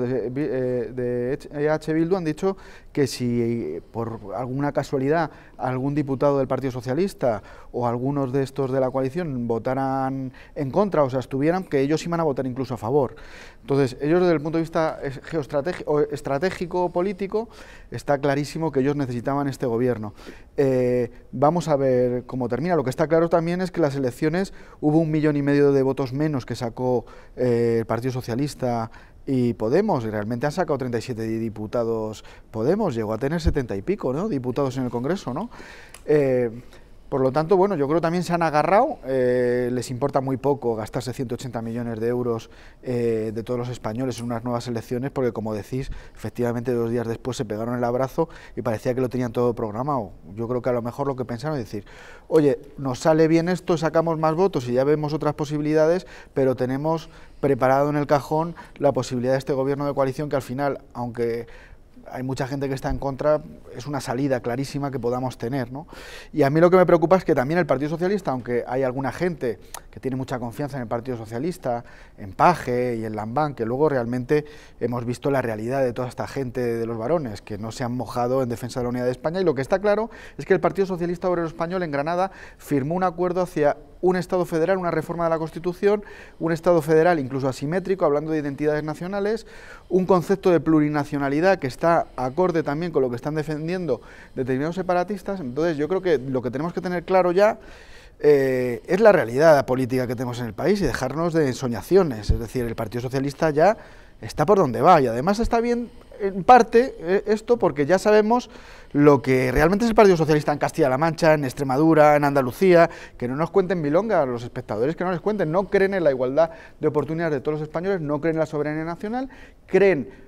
de eh, eh, H. Bildu han dicho que si por alguna casualidad algún diputado del Partido Socialista o algunos de estos de la coalición votaran en contra o sea, estuvieran, que ellos iban a votar incluso a favor. Entonces, ellos desde el punto de vista eh, geoestratégico estratégico político, está clarísimo que ellos necesitaban este gobierno. vamos a ver cómo termina. Lo que está claro también es que las elecciones hubo un millón y medio de votos menos que sacó el Partido Socialista y Podemos. Realmente han sacado 37 diputados Podemos, llegó a tener 70 y pico diputados en el Congreso. ¿no? Eh, por lo tanto, bueno, yo creo también se han agarrado, eh, les importa muy poco gastarse 180 millones de euros eh, de todos los españoles en unas nuevas elecciones, porque como decís, efectivamente dos días después se pegaron el abrazo y parecía que lo tenían todo programado. Yo creo que a lo mejor lo que pensaron es decir, oye, nos sale bien esto, sacamos más votos y ya vemos otras posibilidades, pero tenemos preparado en el cajón la posibilidad de este gobierno de coalición que al final, aunque hay mucha gente que está en contra, es una salida clarísima que podamos tener. ¿no? Y a mí lo que me preocupa es que también el Partido Socialista, aunque hay alguna gente que tiene mucha confianza en el Partido Socialista, en Paje y en Lambán, que luego realmente hemos visto la realidad de toda esta gente de los varones, que no se han mojado en defensa de la unidad de España. Y lo que está claro es que el Partido Socialista Obrero Español en Granada firmó un acuerdo hacia un Estado federal, una reforma de la Constitución, un Estado federal incluso asimétrico, hablando de identidades nacionales, un concepto de plurinacionalidad que está acorde también con lo que están defendiendo determinados separatistas. Entonces yo creo que lo que tenemos que tener claro ya eh, es la realidad política que tenemos en el país y dejarnos de soñaciones. Es decir, el Partido Socialista ya está por donde va y además está bien en parte eh, esto porque ya sabemos lo que realmente es el Partido Socialista en Castilla-La Mancha, en Extremadura, en Andalucía, que no nos cuenten bilonga a los espectadores, que no les cuenten, no creen en la igualdad de oportunidades de todos los españoles, no creen en la soberanía nacional, creen